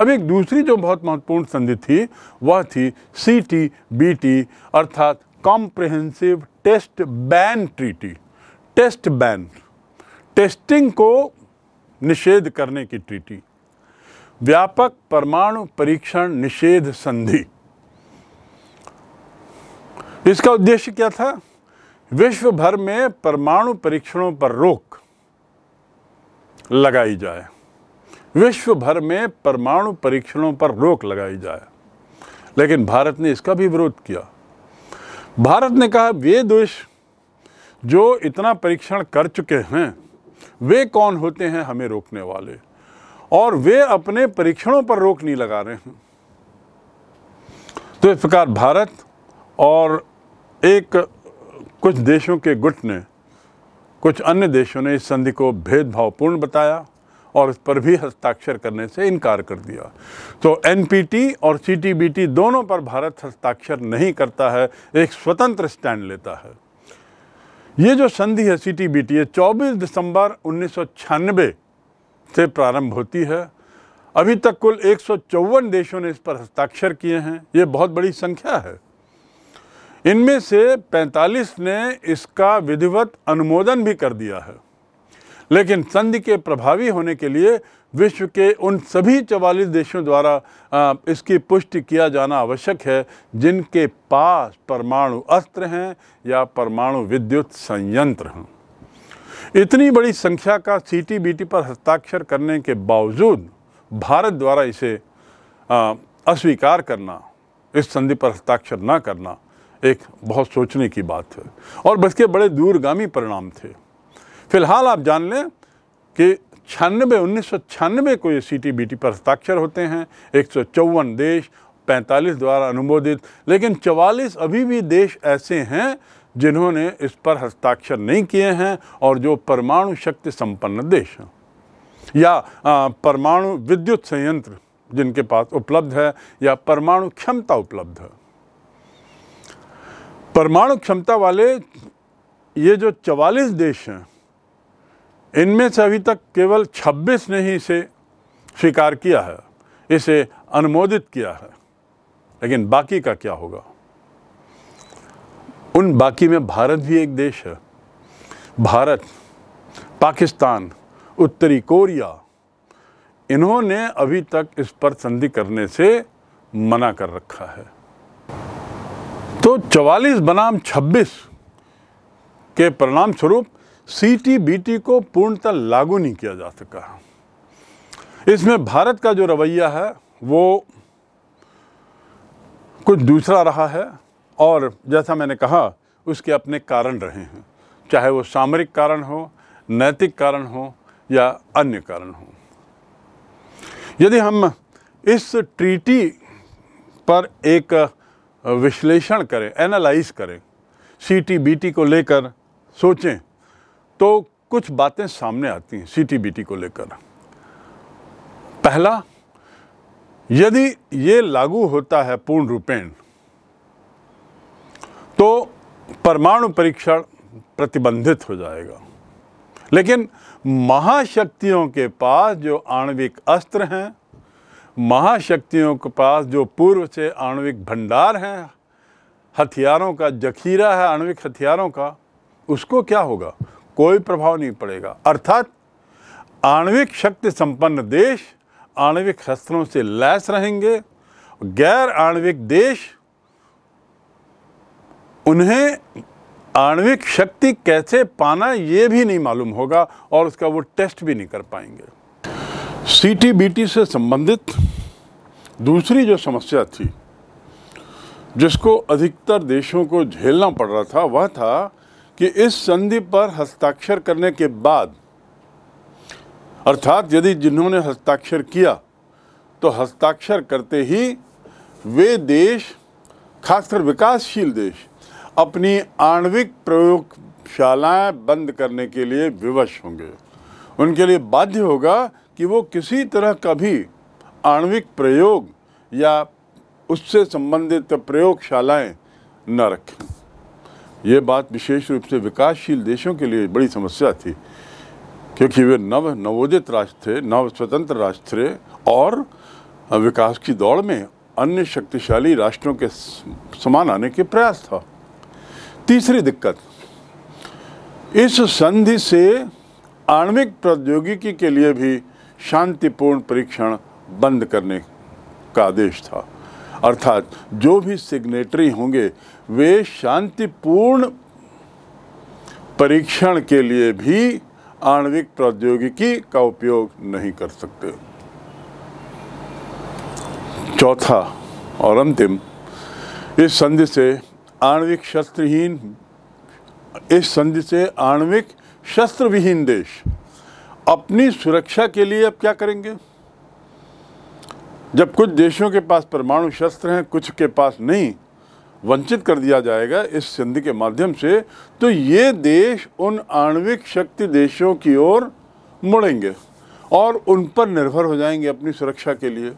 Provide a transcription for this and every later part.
अब एक दूसरी जो बहुत महत्वपूर्ण संधि थी वह थी सी टी बी टी अर्थात comprehensive test ban treaty test ban testing को निषेध करने की ट्रीटी व्यापक परमाणु परीक्षण निषेध संधि इसका उद्देश्य क्या था विश्व भर में परमाणु परीक्षणों पर रोक लगाई जाए विश्व भर में परमाणु परीक्षणों पर रोक लगाई जाए लेकिन भारत ने इसका भी विरोध किया भारत ने कहा वे देश जो इतना परीक्षण कर चुके हैं वे कौन होते हैं हमें रोकने वाले और वे अपने परीक्षणों पर रोक नहीं लगा रहे हैं तो इस प्रकार भारत और एक कुछ देशों के गुट ने कुछ अन्य देशों ने इस संधि को भेदभावपूर्ण बताया और इस पर भी हस्ताक्षर करने से इनकार कर दिया तो एनपीटी और सीटीबीटी दोनों पर भारत हस्ताक्षर नहीं करता है एक स्वतंत्र स्टैंड लेता है ये जो संधि है सी टी बी टी ये चौबीस दिसंबर उन्नीस से प्रारंभ होती है अभी तक कुल एक देशों ने इस पर हस्ताक्षर किए हैं ये बहुत बड़ी संख्या है इनमें से 45 ने इसका विधिवत अनुमोदन भी कर दिया है लेकिन संधि के प्रभावी होने के लिए विश्व के उन सभी चवालीस देशों द्वारा इसकी पुष्टि किया जाना आवश्यक है जिनके पास परमाणु अस्त्र हैं या परमाणु विद्युत संयंत्र हैं इतनी बड़ी संख्या का सीटीबीटी पर हस्ताक्षर करने के बावजूद भारत द्वारा इसे अस्वीकार करना इस संधि पर हस्ताक्षर न करना एक बहुत सोचने की बात है और बस के बड़े दूरगामी परिणाम थे फिलहाल आप जान लें कि छियानबे उन्नीस सौ छियानबे को ये सी टी बी टी पर हस्ताक्षर होते हैं एक सौ चौवन देश पैंतालीस द्वारा अनुमोदित लेकिन चवालीस अभी भी देश ऐसे हैं जिन्होंने इस पर हस्ताक्षर नहीं किए हैं और जो परमाणु शक्ति संपन्न देश हैं या परमाणु विद्युत संयंत्र जिनके पास उपलब्ध है या परमाणु क्षमता उपलब्ध है परमाणु क्षमता वाले ये जो चवालीस देश हैं इनमें से अभी तक केवल 26 ने ही इसे स्वीकार किया है इसे अनुमोदित किया है लेकिन बाकी का क्या होगा उन बाकी में भारत भी एक देश है भारत पाकिस्तान उत्तरी कोरिया इन्होंने अभी तक इस पर संधि करने से मना कर रखा है तो 44 बनाम 26 के परिणाम स्वरूप सीटीबीटी को पूर्णतः लागू नहीं किया जा सका इसमें भारत का जो रवैया है वो कुछ दूसरा रहा है और जैसा मैंने कहा उसके अपने कारण रहे हैं चाहे वो सामरिक कारण हो नैतिक कारण हो या अन्य कारण हो यदि हम इस ट्रीटी पर एक विश्लेषण करें एनालाइज करें सीटीबीटी को लेकर सोचें तो कुछ बातें सामने आती हैं सीटीबीटी को लेकर पहला यदि ये लागू होता है पूर्ण रूपेण तो परमाणु परीक्षण प्रतिबंधित हो जाएगा लेकिन महाशक्तियों के पास जो आणविक अस्त्र हैं महाशक्तियों के पास जो पूर्व से आणविक भंडार हैं हथियारों का जखीरा है आणविक हथियारों का उसको क्या होगा कोई प्रभाव नहीं पड़ेगा अर्थात आणविक शक्ति संपन्न देश आणविक शस्त्रों से लैस रहेंगे गैर आणविक देश उन्हें आणविक शक्ति कैसे पाना ये भी नहीं मालूम होगा और उसका वो टेस्ट भी नहीं कर पाएंगे सीटीबीटी से संबंधित दूसरी जो समस्या थी जिसको अधिकतर देशों को झेलना पड़ रहा था वह था कि इस संधि पर हस्ताक्षर करने के बाद अर्थात यदि जिन्होंने हस्ताक्षर किया तो हस्ताक्षर करते ही वे देश खासकर विकासशील देश अपनी आणविक प्रयोगशालाएं बंद करने के लिए विवश होंगे उनके लिए बाध्य होगा कि वो किसी तरह का भी आणविक प्रयोग या उससे संबंधित प्रयोगशालाएं न रखें ये बात विशेष रूप से विकासशील देशों के लिए बड़ी समस्या थी क्योंकि वे नव नवोदित राष्ट्र थे नव स्वतंत्र राष्ट्र थे और विकास की दौड़ में अन्य शक्तिशाली राष्ट्रों के समान आने के प्रयास था तीसरी दिक्कत इस संधि से आणविक प्रौद्योगिकी के लिए भी शांतिपूर्ण परीक्षण बंद करने का आदेश था अर्थात जो भी सिग्नेटरी होंगे वे शांतिपूर्ण परीक्षण के लिए भी आणविक प्रौद्योगिकी का उपयोग नहीं कर सकते चौथा और अंतिम इस संधि से आणविक शस्त्रहीन इस संधि से आणविक शस्त्र विहीन देश अपनी सुरक्षा के लिए अब क्या करेंगे जब कुछ देशों के पास परमाणु शस्त्र हैं कुछ के पास नहीं वंचित कर दिया जाएगा इस संधि के माध्यम से तो ये देश उन आणविक शक्ति देशों की ओर मुड़ेंगे और उन पर निर्भर हो जाएंगे अपनी सुरक्षा के लिए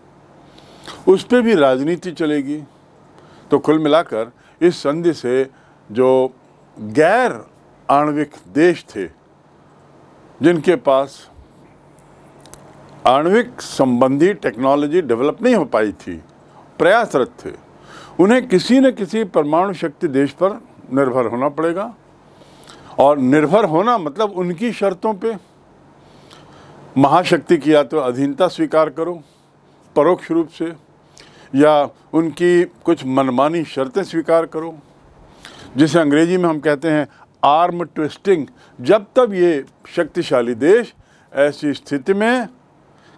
उस पर भी राजनीति चलेगी तो कुल मिलाकर इस संधि से जो गैर आणविक देश थे जिनके पास आणविक संबंधी टेक्नोलॉजी डेवलप नहीं हो पाई थी प्रयासरत थे उन्हें किसी न किसी परमाणु शक्ति देश पर निर्भर होना पड़ेगा और निर्भर होना मतलब उनकी शर्तों पे महाशक्ति की या तो अधीनता स्वीकार करो परोक्ष रूप से या उनकी कुछ मनमानी शर्तें स्वीकार करो जिसे अंग्रेजी में हम कहते हैं आर्म ट्विस्टिंग जब तब ये शक्तिशाली देश ऐसी स्थिति में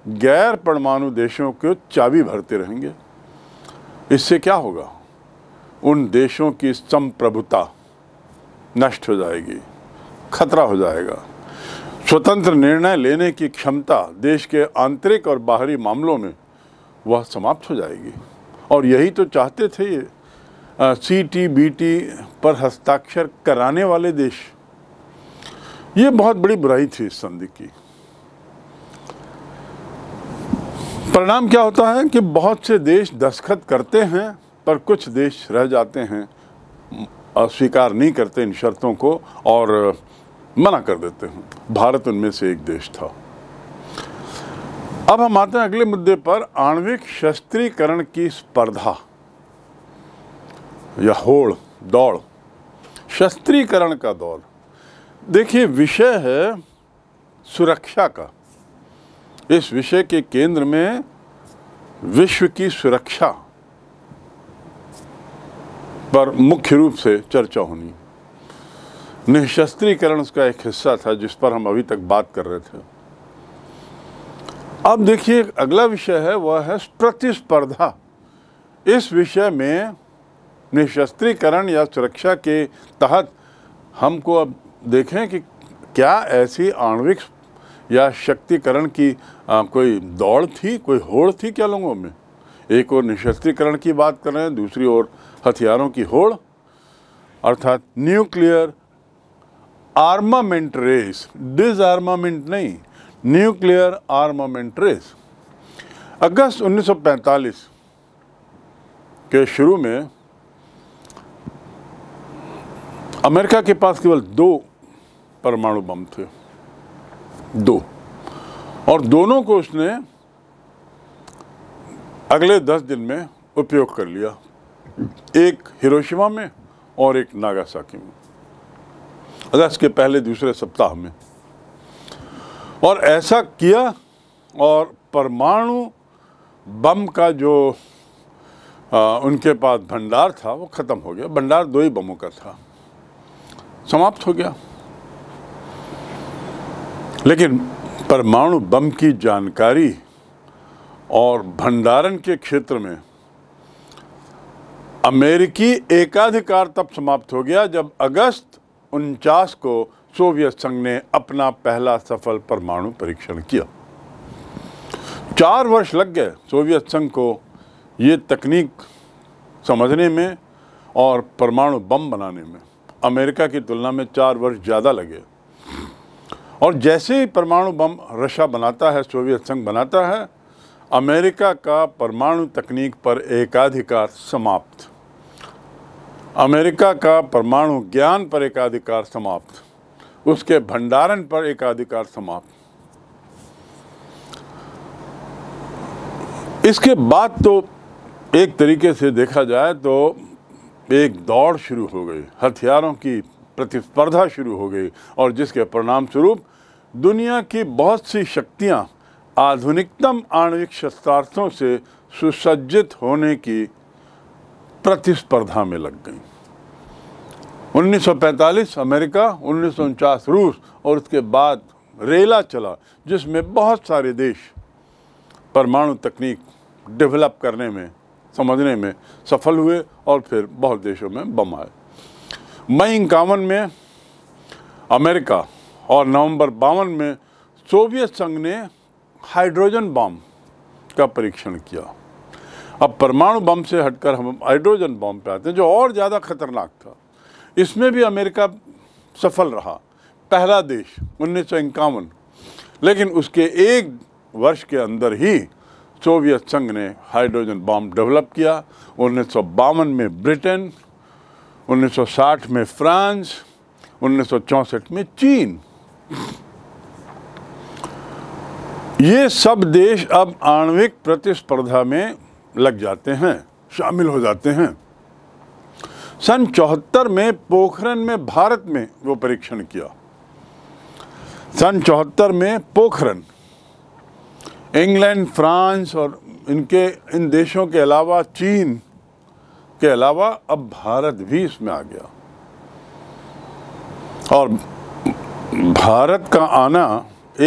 गैर परमाणु देशों को चाबी भरते रहेंगे इससे क्या होगा उन देशों की संप्रभुता नष्ट हो जाएगी खतरा हो जाएगा स्वतंत्र निर्णय लेने की क्षमता देश के आंतरिक और बाहरी मामलों में वह समाप्त हो जाएगी और यही तो चाहते थे ये सी टी बी टी पर हस्ताक्षर कराने वाले देश ये बहुत बड़ी बुराई थी इस संधि की परिणाम क्या होता है कि बहुत से देश दस्खत करते हैं पर कुछ देश रह जाते हैं स्वीकार नहीं करते इन शर्तों को और मना कर देते हैं भारत उनमें से एक देश था अब हम आते हैं अगले मुद्दे पर आणविक शस्त्रीकरण की स्पर्धा या होड़ दौड़ शस्त्रीकरण का दौर देखिए विषय है सुरक्षा का इस विषय के केंद्र में विश्व की सुरक्षा पर मुख्य रूप से चर्चा होनी निशस्त्रीकरण उसका एक हिस्सा था जिस पर हम अभी तक बात कर रहे थे अब देखिए अगला विषय है वह है प्रतिस्पर्धा इस विषय में निशस्त्रीकरण या सुरक्षा के तहत हमको अब देखें कि क्या ऐसी आणविक या शक्तिकरण की आ, कोई दौड़ थी कोई होड़ थी क्या लोगों में एक और निशस्त्रीकरण की बात कर रहे हैं दूसरी ओर हथियारों की होड़ अर्थात न्यूक्लियर आर्मामेंट रेस डिजआर्मामेंट नहीं न्यूक्लियर आर्मामेंट रेस अगस्त 1945 के शुरू में अमेरिका के पास केवल दो परमाणु बम थे दो और दोनों को उसने अगले दस दिन में उपयोग कर लिया एक हिरोशिमा में और एक नागासाकी में अगस्त अच्छा, के पहले दूसरे सप्ताह में और ऐसा किया और परमाणु बम का जो आ, उनके पास भंडार था वो ख़त्म हो गया भंडार दो ही बमों का था समाप्त हो गया लेकिन परमाणु बम की जानकारी और भंडारण के क्षेत्र में अमेरिकी एकाधिकार तब समाप्त हो गया जब अगस्त उनचास को सोवियत संघ ने अपना पहला सफल परमाणु परीक्षण किया चार वर्ष लग गए सोवियत संघ को ये तकनीक समझने में और परमाणु बम बनाने में अमेरिका की तुलना में चार वर्ष ज़्यादा लगे और जैसे ही परमाणु बम रशिया बनाता है सोवियत संघ बनाता है अमेरिका का परमाणु तकनीक पर एकाधिकार समाप्त अमेरिका का परमाणु ज्ञान पर एकाधिकार समाप्त उसके भंडारण पर एकाधिकार समाप्त इसके बाद तो एक तरीके से देखा जाए तो एक दौड़ शुरू हो गई हथियारों की प्रतिस्पर्धा शुरू हो गई और जिसके परिणाम स्वरूप दुनिया की बहुत सी शक्तियां आधुनिकतम आणविक शस्त्रार्थों से सुसज्जित होने की प्रतिस्पर्धा में लग गई 1945 अमेरिका उन्नीस रूस और उसके बाद रेला चला जिसमें बहुत सारे देश परमाणु तकनीक डेवलप करने में समझने में सफल हुए और फिर बहुत देशों में बम आए मई इक्यावन में अमेरिका और नवंबर बावन में सोवियत संघ ने हाइड्रोजन बम का परीक्षण किया अब परमाणु बम से हटकर हम हाइड्रोजन बम पे आते हैं जो और ज़्यादा खतरनाक था इसमें भी अमेरिका सफल रहा पहला देश उन्नीस लेकिन उसके एक वर्ष के अंदर ही सोवियत संघ ने हाइड्रोजन बम डेवलप किया उन्नीस में ब्रिटेन 1960 में फ्रांस 1964 में चीन ये सब देश अब आणविक प्रतिस्पर्धा में लग जाते हैं शामिल हो जाते हैं सन चौहत्तर में पोखरन में भारत में वो परीक्षण किया सन चौहत्तर में पोखरन इंग्लैंड फ्रांस और इनके इन देशों के अलावा चीन के अलावा अब भारत भी इसमें आ गया और भारत का आना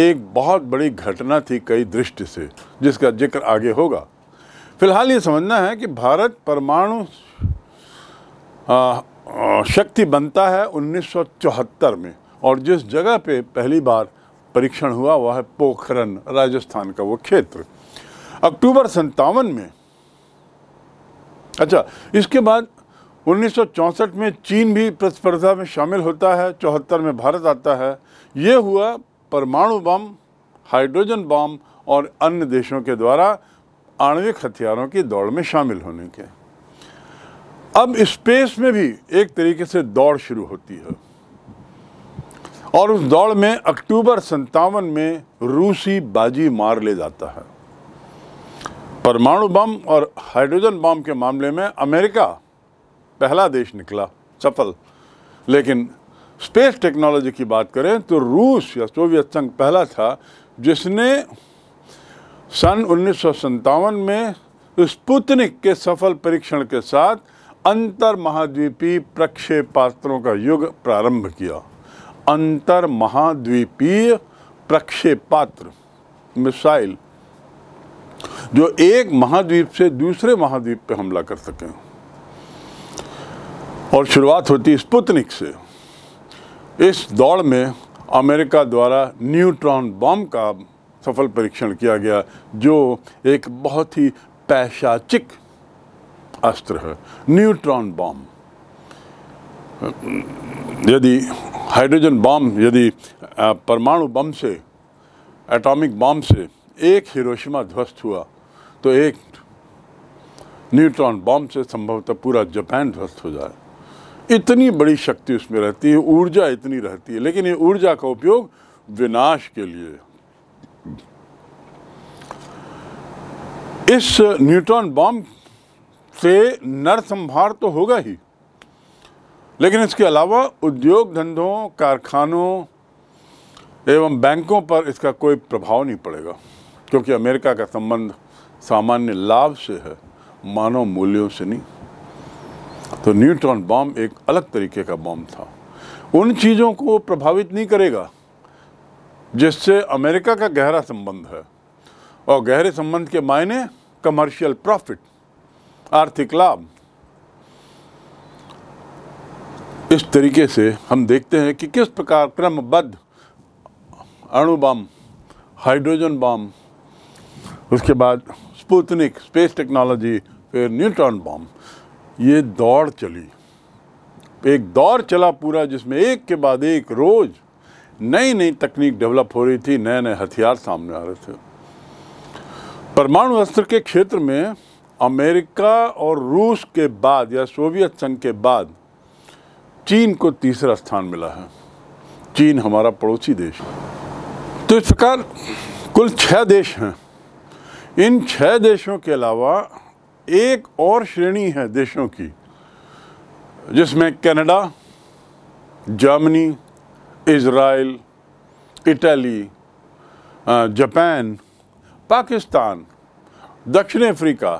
एक बहुत बड़ी घटना थी कई दृष्टि से जिसका जिक्र आगे होगा फिलहाल ये समझना है कि भारत परमाणु शक्ति बनता है 1974 में और जिस जगह पे पहली बार परीक्षण हुआ वह है पोखरन राजस्थान का वो क्षेत्र अक्टूबर सन्तावन में अच्छा इसके बाद 1964 में चीन भी प्रतिस्पर्धा में शामिल होता है चौहत्तर में भारत आता है ये हुआ परमाणु बम हाइड्रोजन बम और अन्य देशों के द्वारा आणविक हथियारों की दौड़ में शामिल होने के अब स्पेस में भी एक तरीके से दौड़ शुरू होती है और उस दौड़ में अक्टूबर संतावन में रूसी बाजी मार ले जाता है परमाणु बम और हाइड्रोजन बम के मामले में अमेरिका पहला देश निकला सफल लेकिन स्पेस टेक्नोलॉजी की बात करें तो रूस या सोवियत संघ पहला था जिसने सन उन्नीस में स्पुतनिक के सफल परीक्षण के साथ अंतर महाद्वीपीय प्रक्षेपास्त्रों का युग प्रारंभ किया अंतर महाद्वीपीय प्रक्षेपात्र मिसाइल जो एक महाद्वीप से दूसरे महाद्वीप पर हमला कर सकें और शुरुआत होती स्पुतनिक से इस दौड़ में अमेरिका द्वारा न्यूट्रॉन बम का सफल परीक्षण किया गया जो एक बहुत ही पैशाचिक अस्त्र है न्यूट्रॉन बॉम्ब यदि हाइड्रोजन बम यदि परमाणु बम से एटॉमिक बॉम्ब से एक हिरोशिमा ध्वस्त हुआ तो एक न्यूट्रॉन बॉम्ब से संभवतः पूरा जापान ध्वस्त हो जाए इतनी बड़ी शक्ति उसमें रहती है ऊर्जा इतनी रहती है लेकिन ये ऊर्जा का उपयोग विनाश के लिए इस न्यूट्रॉन बॉम्ब से नरसंहार तो होगा ही लेकिन इसके अलावा उद्योग धंधों कारखानों एवं बैंकों पर इसका कोई प्रभाव नहीं पड़ेगा क्योंकि अमेरिका का संबंध सामान्य लाभ से है मानव मूल्यों से नहीं तो न्यूट्रॉन बॉम्ब एक अलग तरीके का बॉम्ब था उन चीज़ों को प्रभावित नहीं करेगा जिससे अमेरिका का गहरा संबंध है और गहरे संबंध के मायने कमर्शियल प्रॉफिट आर्थिक लाभ इस तरीके से हम देखते हैं कि किस प्रकार क्रमबद्ध अणु बम हाइड्रोजन बम उसके बाद स्पुतनिक स्पेस टेक्नोलॉजी फिर न्यूट्रॉन बॉम्ब ये दौड़ चली एक दौर चला पूरा जिसमें एक के बाद एक रोज़ नई नई तकनीक डेवलप हो रही थी नए नए हथियार सामने आ रहे थे परमाणु अस्त्र के क्षेत्र में अमेरिका और रूस के बाद या सोवियत संघ के बाद चीन को तीसरा स्थान मिला है चीन हमारा पड़ोसी देश है तो इस प्रकार कुल छह देश हैं इन छह देशों के अलावा एक और श्रेणी है देशों की जिसमें Canada Germany Israel Italy Japan Pakistan दक्षिण अफ्रीका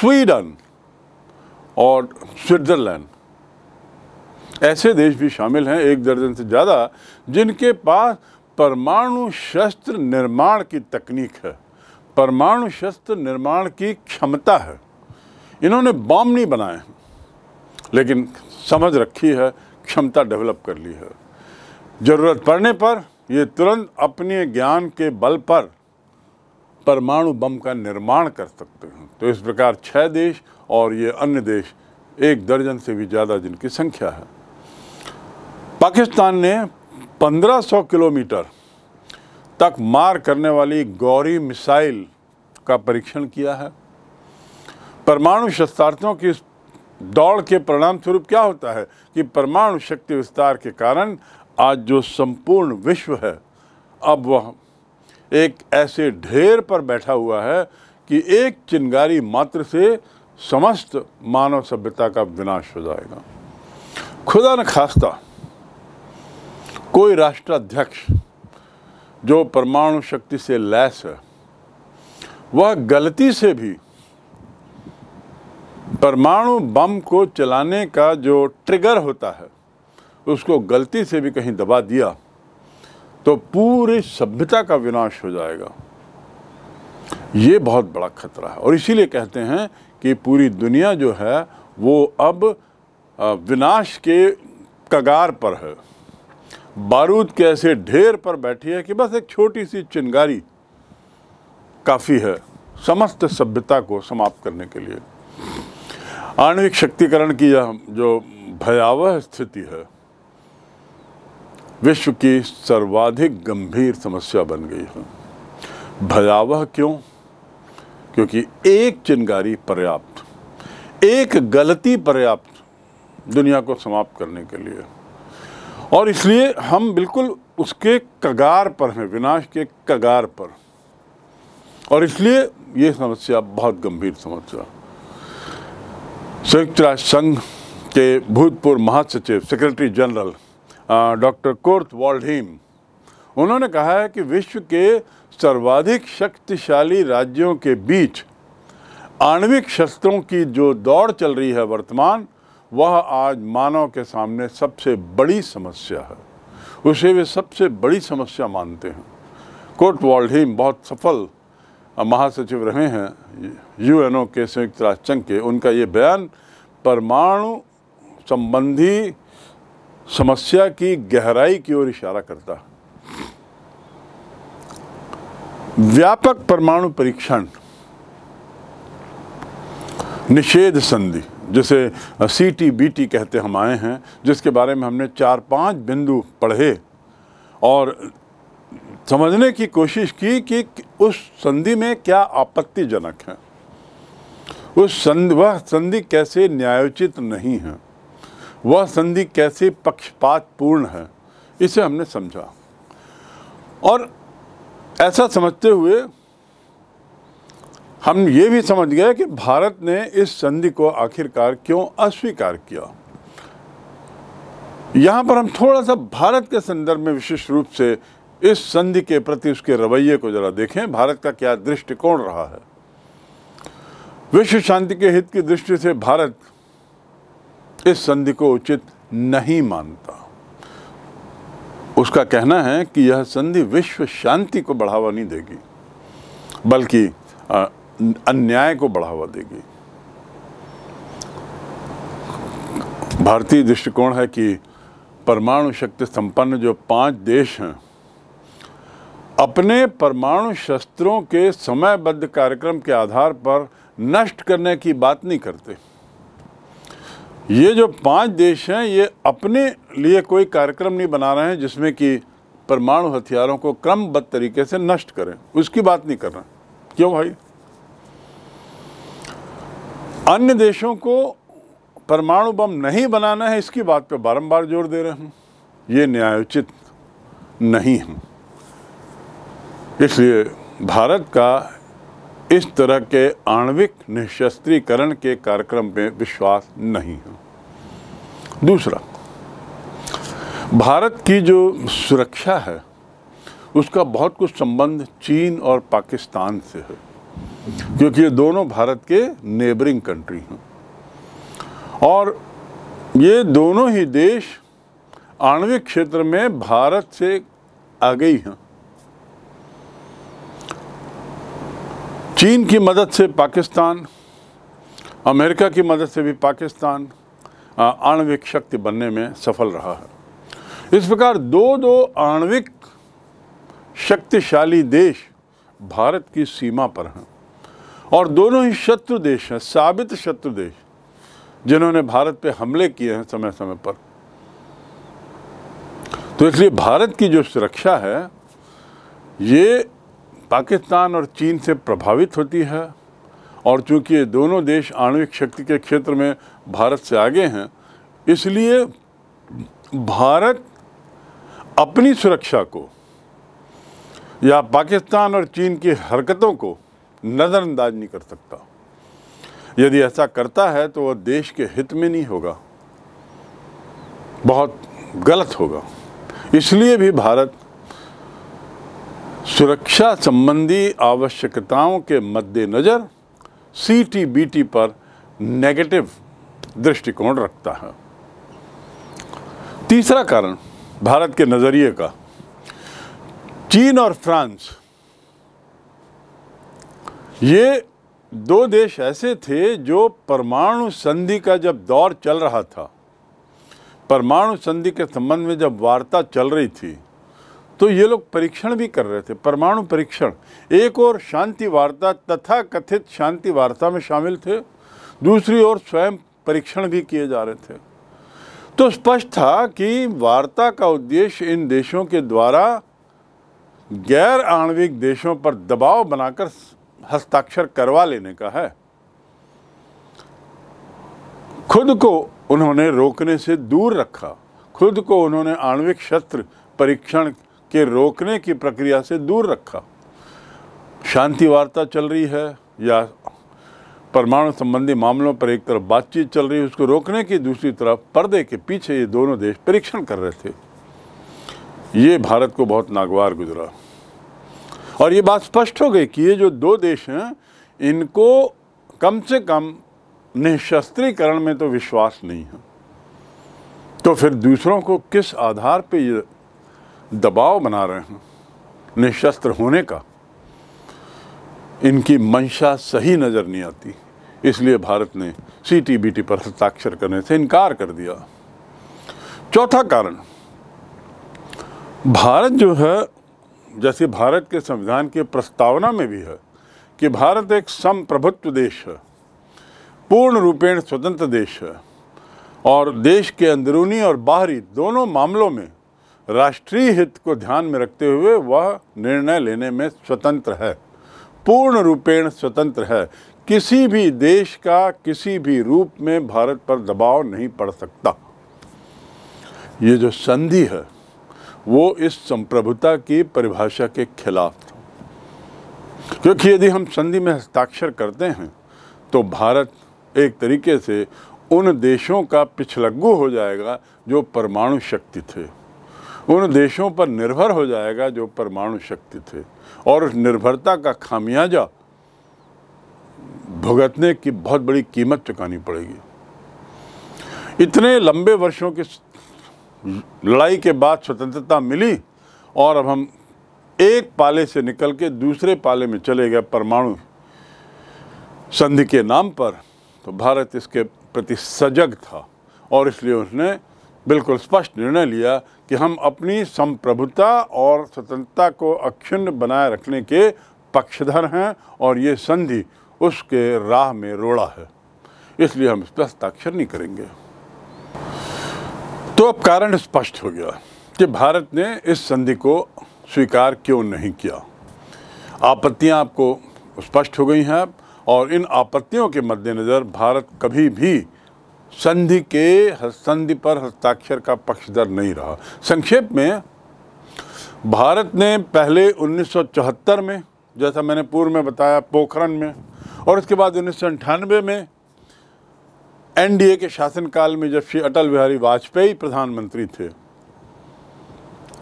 स्वीडन और स्विट्ज़रलैंड ऐसे देश भी शामिल हैं एक दर्जन से ज़्यादा जिनके पास परमाणु शस्त्र निर्माण की तकनीक है परमाणु शस्त्र निर्माण की क्षमता है इन्होंने बॉम्ब नहीं बनाए लेकिन समझ रखी है क्षमता डेवलप कर ली है ज़रूरत पड़ने पर ये तुरंत अपने ज्ञान के बल पर परमाणु बम का निर्माण कर सकते हैं तो इस प्रकार छः देश और ये अन्य देश एक दर्जन से भी ज़्यादा जिनकी संख्या है पाकिस्तान ने 1500 किलोमीटर तक मार करने वाली गौरी मिसाइल का परीक्षण किया है परमाणु शस्त्रार्थों की दौड़ के परिणाम स्वरूप क्या होता है कि परमाणु शक्ति विस्तार के कारण आज जो संपूर्ण विश्व है अब वह एक ऐसे ढेर पर बैठा हुआ है कि एक चिंगारी मात्र से समस्त मानव सभ्यता का विनाश हो जाएगा खुदा न खास्ता कोई राष्ट्राध्यक्ष जो परमाणु शक्ति से लैस है वह गलती से भी परमाणु बम को चलाने का जो ट्रिगर होता है उसको गलती से भी कहीं दबा दिया तो पूरी सभ्यता का विनाश हो जाएगा ये बहुत बड़ा खतरा है और इसीलिए कहते हैं कि पूरी दुनिया जो है वो अब विनाश के कगार पर है बारूद के ऐसे ढेर पर बैठी है कि बस एक छोटी सी चिंगारी काफ़ी है समस्त सभ्यता को समाप्त करने के लिए आणविक शक्तिकरण की यह जो भयावह स्थिति है विश्व की सर्वाधिक गंभीर समस्या बन गई है भयावह क्यों क्योंकि एक चिंगारी पर्याप्त एक गलती पर्याप्त दुनिया को समाप्त करने के लिए और इसलिए हम बिल्कुल उसके कगार पर हैं विनाश के कगार पर और इसलिए ये समस्या बहुत गंभीर समस्या संयुक्त राष्ट्र संघ के भूतपूर्व महासचिव secretary general doctor Kurt Waldheim उन्होंने कहा है कि विश्व के सर्वाधिक शक्तिशाली राज्यों के बीच आणविक शस्त्रों की जो दौड़ चल रही है वर्तमान वह आज मानव के सामने सबसे बड़ी समस्या है उसे वे सबसे बड़ी समस्या मानते हैं कोर्ट वॉल्डहिम बहुत सफल महासचिव रहे हैं यूएनओ के संयुक्त राष्ट्र संघ के उनका ये बयान परमाणु संबंधी समस्या की गहराई की ओर इशारा करता है व्यापक परमाणु परीक्षण निषेध संधि जिसे सी टी बी टी कहते हम आए हैं जिसके बारे में हमने चार पांच बिंदु पढ़े और समझने की कोशिश की कि उस संधि में क्या आपत्तिजनक है उस संधि वह संधि कैसे न्यायोचित नहीं है वह संधि कैसे पक्षपातपूर्ण है इसे हमने समझा और ऐसा समझते हुए हम ये भी समझ गए कि भारत ने इस संधि को आखिरकार क्यों अस्वीकार किया यहाँ पर हम थोड़ा सा भारत के संदर्भ में विशेष रूप से इस संधि के प्रति उसके रवैये को जरा देखें भारत का क्या दृष्टिकोण रहा है विश्व शांति के हित की दृष्टि से भारत इस संधि को उचित नहीं मानता उसका कहना है कि यह संधि विश्व शांति को बढ़ावा नहीं देगी बल्कि अन्याय को बढ़ावा देगी भारतीय दृष्टिकोण है कि परमाणु शक्ति संपन्न जो पांच देश हैं अपने परमाणु शस्त्रों के समयबद्ध कार्यक्रम के आधार पर नष्ट करने की बात नहीं करते ये जो पांच देश हैं ये अपने लिए कोई कार्यक्रम नहीं बना रहे हैं जिसमें कि परमाणु हथियारों को क्रमबद्ध तरीके से नष्ट करें उसकी बात नहीं कर रहे क्यों भाई अन्य देशों को परमाणु बम नहीं बनाना है इसकी बात पर बारंबार जोर दे रहे हूँ ये न्यायोचित नहीं है इसलिए भारत का इस तरह के आणविक निःशस्त्रीकरण के कार्यक्रम में विश्वास नहीं है दूसरा भारत की जो सुरक्षा है उसका बहुत कुछ संबंध चीन और पाकिस्तान से है क्योंकि ये दोनों भारत के नेबरिंग कंट्री हैं और ये दोनों ही देश आणविक क्षेत्र में भारत से आगे ही हैं चीन की मदद से पाकिस्तान अमेरिका की मदद से भी पाकिस्तान आणविक शक्ति बनने में सफल रहा है इस प्रकार दो दो आणविक शक्तिशाली देश भारत की सीमा पर हैं और दोनों ही शत्रु देश हैं साबित शत्रु देश जिन्होंने भारत पे हमले किए हैं समय समय पर तो इसलिए भारत की जो सुरक्षा है ये पाकिस्तान और चीन से प्रभावित होती है और चूंकि ये दोनों देश आणविक शक्ति के क्षेत्र में भारत से आगे हैं इसलिए भारत अपनी सुरक्षा को या पाकिस्तान और चीन की हरकतों को नज़रअंदाज नहीं कर सकता यदि ऐसा करता है तो वह देश के हित में नहीं होगा बहुत गलत होगा इसलिए भी भारत सुरक्षा संबंधी आवश्यकताओं के मद्देनज़र सी टी बी टी पर नेगेटिव दृष्टिकोण रखता है तीसरा कारण भारत के नज़रिए का चीन और फ्रांस ये दो देश ऐसे थे जो परमाणु संधि का जब दौर चल रहा था परमाणु संधि के संबंध में जब वार्ता चल रही थी तो ये लोग परीक्षण भी कर रहे थे परमाणु परीक्षण एक और शांति वार्ता तथा कथित शांति वार्ता में शामिल थे दूसरी ओर स्वयं परीक्षण भी किए जा रहे थे तो स्पष्ट था कि वार्ता का उद्देश्य इन देशों के द्वारा गैर आणविक देशों पर दबाव बनाकर हस्ताक्षर करवा लेने का है खुद को उन्होंने रोकने से दूर रखा खुद को उन्होंने आणविक शस्त्र परीक्षण के रोकने की प्रक्रिया से दूर रखा शांति वार्ता चल रही है या परमाणु संबंधी मामलों पर एक तरफ बातचीत चल रही है उसको रोकने की दूसरी तरफ पर्दे के पीछे ये दोनों देश परीक्षण कर रहे थे ये भारत को बहुत नागवार गुजरा और ये बात स्पष्ट हो गई कि ये जो दो देश हैं इनको कम से कम निशस्त्रीकरण में तो विश्वास नहीं है तो फिर दूसरों को किस आधार पे ये दबाव बना रहे हैं निशस्त्र होने का इनकी मंशा सही नज़र नहीं आती इसलिए भारत ने सी टी बी टी पर हस्ताक्षर करने से इनकार कर दिया चौथा कारण भारत जो है जैसे भारत के संविधान की प्रस्तावना में भी है कि भारत एक संप्रभुत्व देश है पूर्ण रूपेण स्वतंत्र देश है और देश के अंदरूनी और बाहरी दोनों मामलों में राष्ट्रीय हित को ध्यान में रखते हुए वह निर्णय लेने में स्वतंत्र है पूर्ण रूपेण स्वतंत्र है किसी भी देश का किसी भी रूप में भारत पर दबाव नहीं पड़ सकता ये जो संधि है वो इस संप्रभुता की परिभाषा के खिलाफ था क्योंकि यदि हम संधि में हस्ताक्षर करते हैं तो भारत एक तरीके से उन देशों का पिछलग्गू हो जाएगा जो परमाणु शक्ति थे उन देशों पर निर्भर हो जाएगा जो परमाणु शक्ति थे और उस निर्भरता का खामियाजा भुगतने की बहुत बड़ी कीमत चुकानी पड़ेगी इतने लंबे वर्षों के लड़ाई के बाद स्वतंत्रता मिली और अब हम एक पाले से निकल के दूसरे पाले में चले गए परमाणु संधि के नाम पर तो भारत इसके प्रति सजग था और इसलिए उसने बिल्कुल स्पष्ट निर्णय लिया कि हम अपनी संप्रभुता और स्वतंत्रता को अक्षुण्ण बनाए रखने के पक्षधर हैं और ये संधि उसके राह में रोड़ा है इसलिए हम इस पर हस्ताक्षर नहीं करेंगे तो अब कारण स्पष्ट हो गया कि भारत ने इस संधि को स्वीकार क्यों नहीं किया आपत्तियां आपको स्पष्ट हो गई हैं और इन आपत्तियों के मद्देनज़र भारत कभी भी संधि के संधि पर हस्ताक्षर का पक्षधर नहीं रहा संक्षेप में भारत ने पहले 1974 में जैसा मैंने पूर्व में बताया पोखरण में और उसके बाद उन्नीस में एनडीए के शासनकाल में जब श्री अटल बिहारी वाजपेयी प्रधानमंत्री थे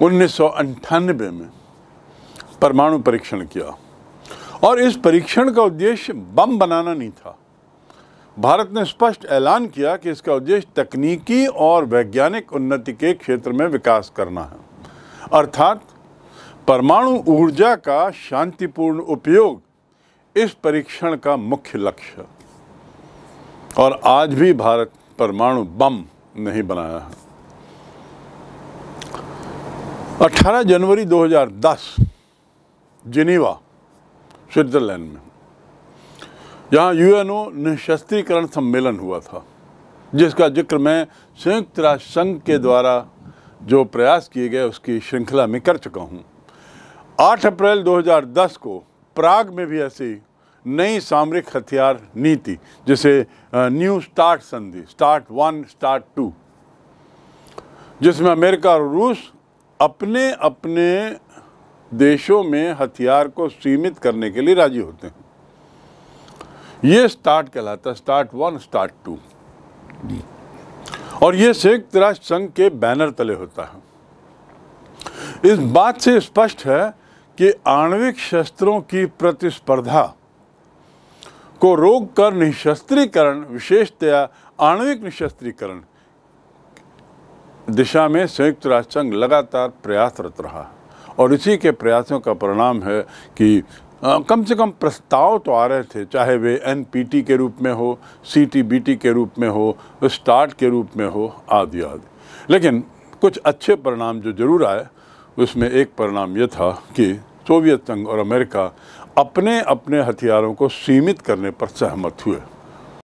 उन्नीस में परमाणु परीक्षण किया और इस परीक्षण का उद्देश्य बम बनाना नहीं था भारत ने स्पष्ट ऐलान किया कि इसका उद्देश्य तकनीकी और वैज्ञानिक उन्नति के क्षेत्र में विकास करना है अर्थात परमाणु ऊर्जा का शांतिपूर्ण उपयोग इस परीक्षण का मुख्य लक्ष्य और आज भी भारत परमाणु बम नहीं बनाया है 18 जनवरी 2010 जिनीवा स्विट्ज़रलैंड में जहाँ यूएनओ निशस्त्रीकरण सम्मेलन हुआ था जिसका जिक्र मैं संयुक्त राष्ट्र संघ के द्वारा जो प्रयास किए गए उसकी श्रृंखला में कर चुका हूँ 8 अप्रैल 2010 को प्राग में भी ऐसी नई सामरिक हथियार नीति जिसे न्यू स्टार्ट संधि स्टार्ट वन स्टार्ट टू जिसमें अमेरिका और रूस अपने अपने देशों में हथियार को सीमित करने के लिए राजी होते हैं ये स्टार्ट कहलाता है स्टार्ट वन स्टार्ट टू और ये संयुक्त राष्ट्र संघ के बैनर तले होता है इस बात से स्पष्ट है कि आणविक शस्त्रों की प्रतिस्पर्धा को कर निशस्त्रीकरण विशेषतया आणविक निशस्त्रीकरण दिशा में संयुक्त राष्ट्र संघ लगातार प्रयासरत रहा और इसी के प्रयासों का परिणाम है कि आ, कम से कम प्रस्ताव तो आ रहे थे चाहे वे एनपीटी के रूप में हो सीटीबीटी के रूप में हो स्टार्ट के रूप में हो आदि आदि लेकिन कुछ अच्छे परिणाम जो जरूर आए उसमें एक परिणाम यह था कि सोवियत संघ और अमेरिका अपने अपने हथियारों को सीमित करने पर सहमत हुए